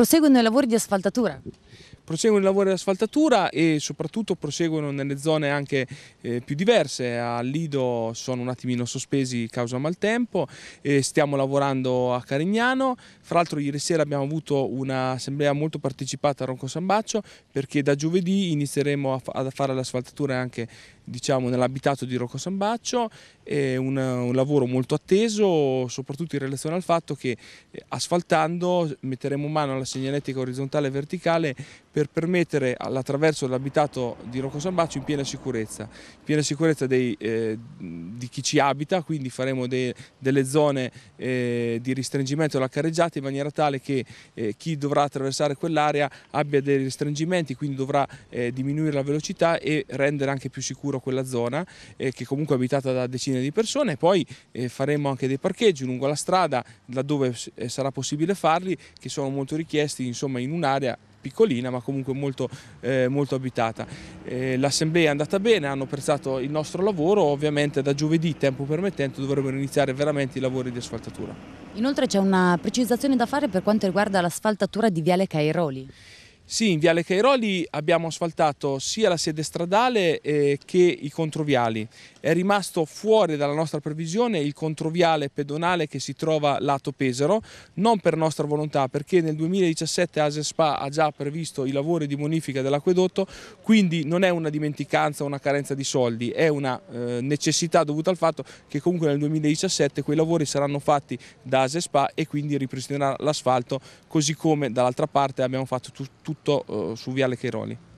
proseguono i lavori di asfaltatura. Proseguono i lavori di asfaltatura e soprattutto proseguono nelle zone anche eh, più diverse, a Lido sono un attimino sospesi causa maltempo, eh, stiamo lavorando a Carignano, fra l'altro ieri sera abbiamo avuto un'assemblea molto partecipata a Ronco San Baccio perché da giovedì inizieremo a, fa a fare l'asfaltatura anche diciamo, nell'abitato di Rocco San Baccio, è un, un, lavoro molto atteso soprattutto in relazione al fatto che eh, asfaltando metteremo mano alla segnaletica orizzontale e verticale per permettere all'attraverso l'abitato di Rocco San Sambaccio in piena sicurezza, in piena sicurezza dei, eh, di chi ci abita, quindi faremo de, delle zone eh, di ristringimento della carreggiata in maniera tale che eh, chi dovrà attraversare quell'area abbia dei ristringimenti, quindi dovrà eh, diminuire la velocità e rendere anche più sicura quella zona eh, che comunque è abitata da decine di persone. Poi eh, faremo anche dei parcheggi lungo la strada, laddove sarà possibile farli, che sono molto richiesti insomma, in un'area piccolina ma comunque molto, eh, molto abitata. Eh, l'assemblea è andata bene, hanno apprezzato il nostro lavoro, ovviamente da giovedì, tempo permettente, dovrebbero iniziare veramente i lavori di asfaltatura. Inoltre c'è una precisazione da fare per quanto riguarda l'asfaltatura di Viale Cairoli. Sì, in Viale Cairoli abbiamo asfaltato sia la sede stradale eh, che i controviali. È rimasto fuori dalla nostra previsione il controviale pedonale che si trova lato Pesaro, non per nostra volontà perché nel 2017 ASESPA ha già previsto i lavori di bonifica dell'acquedotto, quindi non è una dimenticanza una carenza di soldi, è una eh, necessità dovuta al fatto che comunque nel 2017 quei lavori saranno fatti da ASESPA e quindi ripristinerà l'asfalto, così come dall'altra parte abbiamo fatto tutto soprattutto eh, su Viale Cairoli.